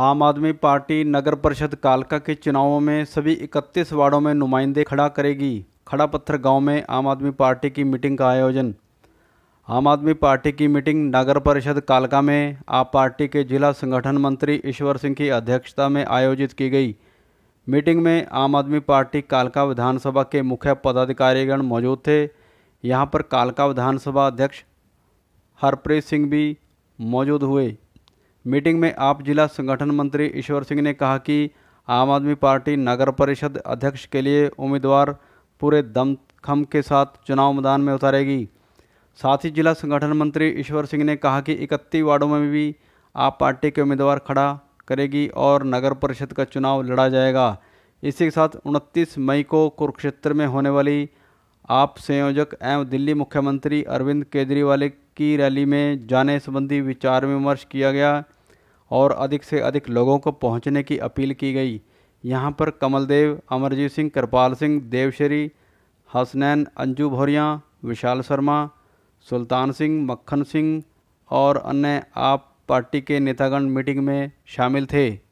आम आदमी पार्टी नगर परिषद कालका के चुनावों में सभी 31 वार्डों में नुमाइंदे खड़ा करेगी खड़ा पत्थर गाँव में आम आदमी पार्टी की मीटिंग का आयोजन आम आदमी पार्टी की मीटिंग नगर परिषद कालका में आप पार्टी के जिला संगठन मंत्री ईश्वर सिंह की अध्यक्षता में आयोजित की गई मीटिंग में आम आदमी पार्टी कालका विधानसभा के मुख्य पदाधिकारीगण मौजूद थे यहाँ पर कालका विधानसभा अध्यक्ष हरप्रीत सिंह भी मौजूद हुए मीटिंग में आप जिला संगठन मंत्री ईश्वर सिंह ने कहा कि आम आदमी पार्टी नगर परिषद अध्यक्ष के लिए उम्मीदवार पूरे दमखम के साथ चुनाव मैदान में उतारेगी साथ ही जिला संगठन मंत्री ईश्वर सिंह ने कहा कि इकतीस वार्डों में भी आप पार्टी के उम्मीदवार खड़ा करेगी और नगर परिषद का चुनाव लड़ा जाएगा इसी के साथ 29 मई को कुरुक्षेत्र में होने वाली आप संयोजक एवं दिल्ली मुख्यमंत्री अरविंद केजरीवाल की रैली में जाने संबंधी विचार विमर्श किया गया और अधिक से अधिक लोगों को पहुंचने की अपील की गई यहाँ पर कमलदेव अमरजीत सिंह कृपाल सिंह देवश्री हसनैन अंजू भौरिया विशाल शर्मा सुल्तान सिंह मक्खन सिंह और अन्य आप पार्टी के नेतागण मीटिंग में शामिल थे